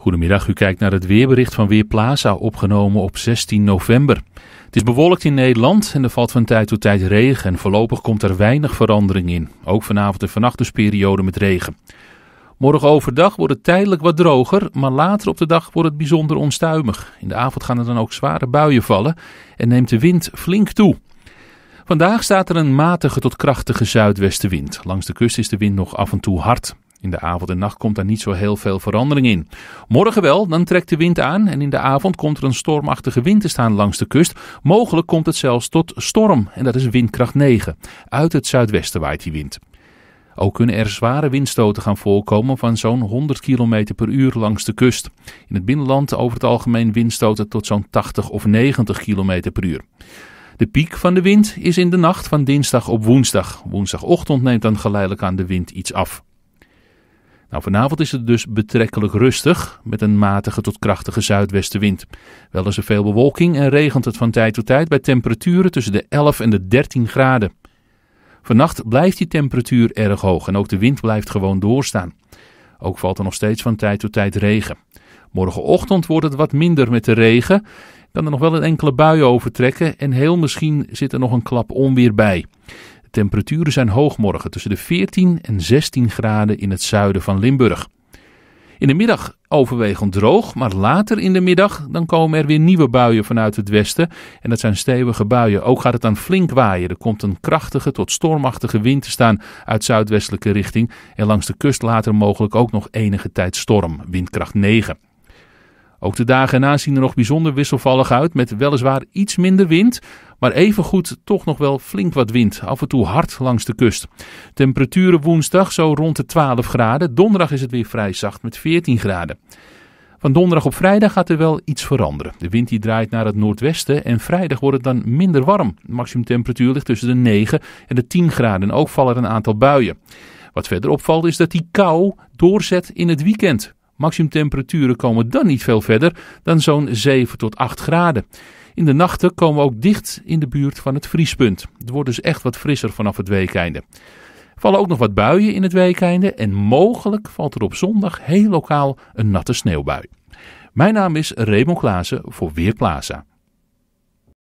Goedemiddag, u kijkt naar het weerbericht van Weerplaza, opgenomen op 16 november. Het is bewolkt in Nederland en er valt van tijd tot tijd regen. En voorlopig komt er weinig verandering in. Ook vanavond en vannacht dus periode met regen. Morgen overdag wordt het tijdelijk wat droger, maar later op de dag wordt het bijzonder onstuimig. In de avond gaan er dan ook zware buien vallen en neemt de wind flink toe. Vandaag staat er een matige tot krachtige zuidwestenwind. Langs de kust is de wind nog af en toe hard. In de avond en nacht komt daar niet zo heel veel verandering in. Morgen wel, dan trekt de wind aan en in de avond komt er een stormachtige wind te staan langs de kust. Mogelijk komt het zelfs tot storm en dat is windkracht 9. Uit het zuidwesten waait die wind. Ook kunnen er zware windstoten gaan voorkomen van zo'n 100 km per uur langs de kust. In het binnenland over het algemeen windstoten tot zo'n 80 of 90 km per uur. De piek van de wind is in de nacht van dinsdag op woensdag. Woensdagochtend neemt dan geleidelijk aan de wind iets af. Nou, vanavond is het dus betrekkelijk rustig met een matige tot krachtige zuidwestenwind. Wel is er veel bewolking en regent het van tijd tot tijd bij temperaturen tussen de 11 en de 13 graden. Vannacht blijft die temperatuur erg hoog en ook de wind blijft gewoon doorstaan. Ook valt er nog steeds van tijd tot tijd regen. Morgenochtend wordt het wat minder met de regen. Kan er nog wel een enkele bui overtrekken en heel misschien zit er nog een klap onweer bij temperaturen zijn hoog morgen, tussen de 14 en 16 graden in het zuiden van Limburg. In de middag overwegend droog, maar later in de middag dan komen er weer nieuwe buien vanuit het westen. En dat zijn stevige buien. Ook gaat het dan flink waaien. Er komt een krachtige tot stormachtige wind te staan uit zuidwestelijke richting. En langs de kust later mogelijk ook nog enige tijd storm, windkracht 9. Ook de dagen erna zien er nog bijzonder wisselvallig uit met weliswaar iets minder wind, maar evengoed toch nog wel flink wat wind, af en toe hard langs de kust. Temperaturen woensdag zo rond de 12 graden, donderdag is het weer vrij zacht met 14 graden. Van donderdag op vrijdag gaat er wel iets veranderen. De wind die draait naar het noordwesten en vrijdag wordt het dan minder warm. De maximumtemperatuur ligt tussen de 9 en de 10 graden en ook vallen er een aantal buien. Wat verder opvalt is dat die kou doorzet in het weekend. Maximumtemperaturen komen dan niet veel verder dan zo'n 7 tot 8 graden. In de nachten komen we ook dicht in de buurt van het vriespunt. Het wordt dus echt wat frisser vanaf het weekeinde. Er vallen ook nog wat buien in het weekeinde en mogelijk valt er op zondag heel lokaal een natte sneeuwbui. Mijn naam is Raymond Klaassen voor Weerplaza.